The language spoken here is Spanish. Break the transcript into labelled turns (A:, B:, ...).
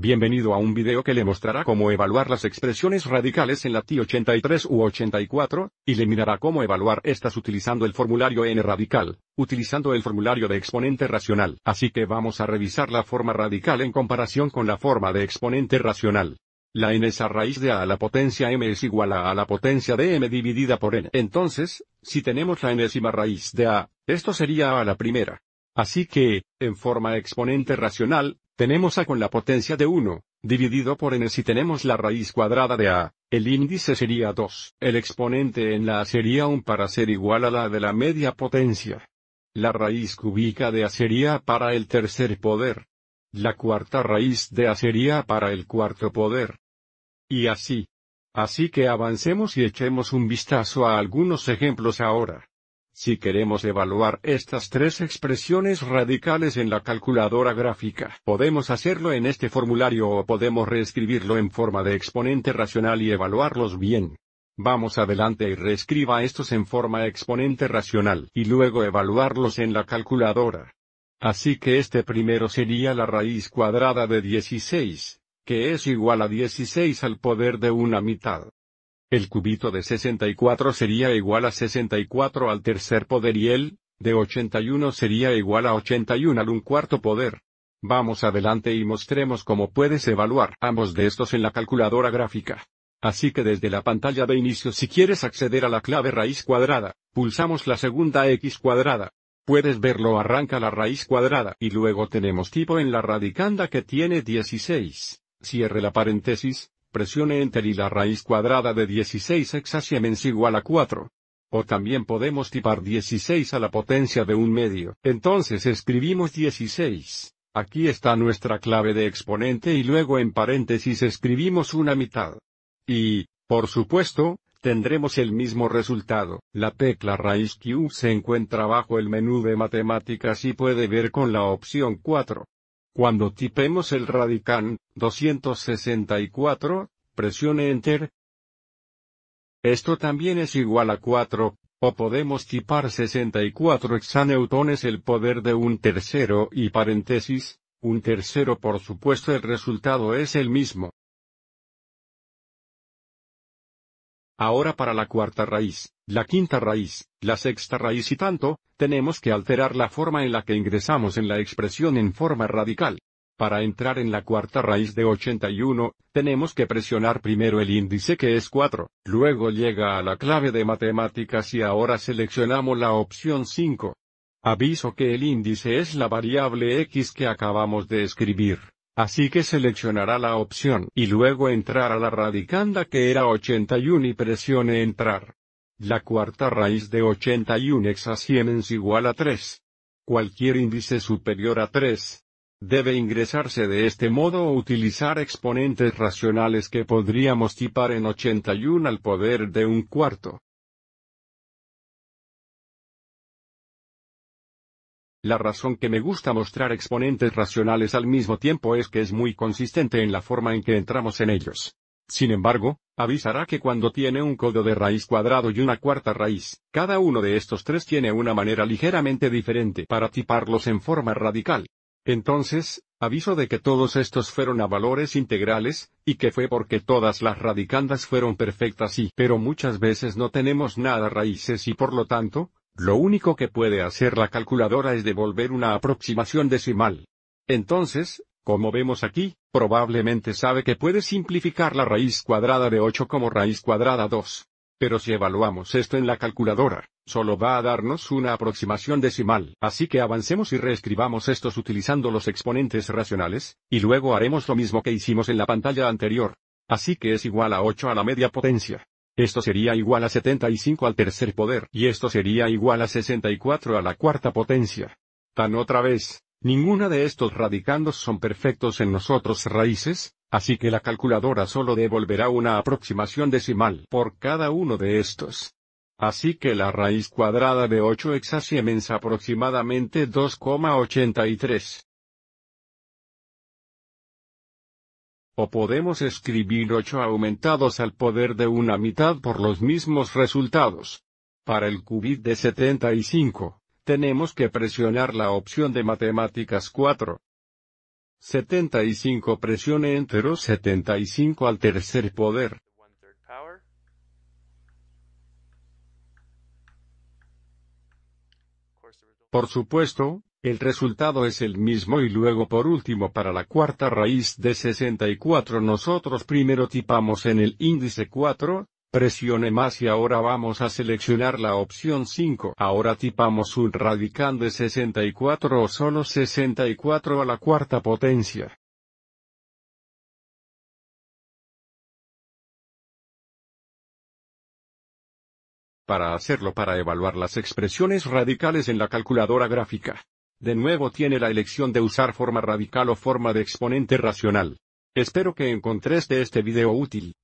A: Bienvenido a un video que le mostrará cómo evaluar las expresiones radicales en la t 83 u 84, y le mirará cómo evaluar estas utilizando el formulario n radical, utilizando el formulario de exponente racional. Así que vamos a revisar la forma radical en comparación con la forma de exponente racional. La n es a raíz de a a la potencia m es igual a a la potencia de m dividida por n. Entonces, si tenemos la enésima raíz de a, esto sería a la primera. Así que, en forma exponente racional, tenemos a con la potencia de 1, dividido por n si tenemos la raíz cuadrada de a, el índice sería 2. El exponente en la a sería 1 para ser igual a la de la media potencia. La raíz cúbica de a sería para el tercer poder. La cuarta raíz de a sería para el cuarto poder. Y así. Así que avancemos y echemos un vistazo a algunos ejemplos ahora. Si queremos evaluar estas tres expresiones radicales en la calculadora gráfica, podemos hacerlo en este formulario o podemos reescribirlo en forma de exponente racional y evaluarlos bien. Vamos adelante y reescriba estos en forma exponente racional y luego evaluarlos en la calculadora. Así que este primero sería la raíz cuadrada de 16, que es igual a 16 al poder de una mitad. El cubito de 64 sería igual a 64 al tercer poder y el, de 81 sería igual a 81 al un cuarto poder. Vamos adelante y mostremos cómo puedes evaluar ambos de estos en la calculadora gráfica. Así que desde la pantalla de inicio si quieres acceder a la clave raíz cuadrada, pulsamos la segunda x cuadrada. Puedes verlo arranca la raíz cuadrada y luego tenemos tipo en la radicanda que tiene 16. Cierre la paréntesis, Presione enter y la raíz cuadrada de 16 menos igual a 4. O también podemos tipar 16 a la potencia de un medio. Entonces escribimos 16. Aquí está nuestra clave de exponente y luego en paréntesis escribimos una mitad. Y, por supuesto, tendremos el mismo resultado. La tecla raíz Q se encuentra bajo el menú de matemáticas y puede ver con la opción 4. Cuando tipemos el radicán, 264, presione Enter. Esto también es igual a 4, o podemos tipar 64 hexaneutones el poder de un tercero y paréntesis, un tercero por supuesto el resultado es el mismo. Ahora para la cuarta raíz, la quinta raíz, la sexta raíz y tanto, tenemos que alterar la forma en la que ingresamos en la expresión en forma radical. Para entrar en la cuarta raíz de 81, tenemos que presionar primero el índice que es 4, luego llega a la clave de matemáticas y ahora seleccionamos la opción 5. Aviso que el índice es la variable x que acabamos de escribir. Así que seleccionará la opción y luego entrar a la radicanda que era 81 y presione entrar. La cuarta raíz de 81 exa Siemens igual a 3. Cualquier índice superior a 3. Debe ingresarse de este modo o utilizar exponentes racionales que podríamos tipar en 81 al poder de un cuarto. La razón que me gusta mostrar exponentes racionales al mismo tiempo es que es muy consistente en la forma en que entramos en ellos. Sin embargo, avisará que cuando tiene un codo de raíz cuadrado y una cuarta raíz, cada uno de estos tres tiene una manera ligeramente diferente para tiparlos en forma radical. Entonces, aviso de que todos estos fueron a valores integrales, y que fue porque todas las radicandas fueron perfectas y pero muchas veces no tenemos nada raíces y por lo tanto, lo único que puede hacer la calculadora es devolver una aproximación decimal. Entonces, como vemos aquí, probablemente sabe que puede simplificar la raíz cuadrada de 8 como raíz cuadrada 2. Pero si evaluamos esto en la calculadora, solo va a darnos una aproximación decimal. Así que avancemos y reescribamos estos utilizando los exponentes racionales, y luego haremos lo mismo que hicimos en la pantalla anterior. Así que es igual a 8 a la media potencia. Esto sería igual a 75 al tercer poder y esto sería igual a 64 a la cuarta potencia. Tan otra vez, ninguna de estos radicandos son perfectos en nosotros raíces, así que la calculadora solo devolverá una aproximación decimal por cada uno de estos. Así que la raíz cuadrada de 8 es aproximadamente 2,83. O podemos escribir 8 aumentados al poder de una mitad por los mismos resultados. Para el qubit de 75, tenemos que presionar la opción de matemáticas 4. 75 presione enter 75 al tercer poder. Por supuesto, el resultado es el mismo y luego por último para la cuarta raíz de 64 nosotros primero tipamos en el índice 4, presione más y ahora vamos a seleccionar la opción 5. Ahora tipamos un radical de 64 o solo 64 a la cuarta potencia. Para hacerlo para evaluar las expresiones radicales en la calculadora gráfica. De nuevo tiene la elección de usar forma radical o forma de exponente racional. Espero que encontreste este video útil.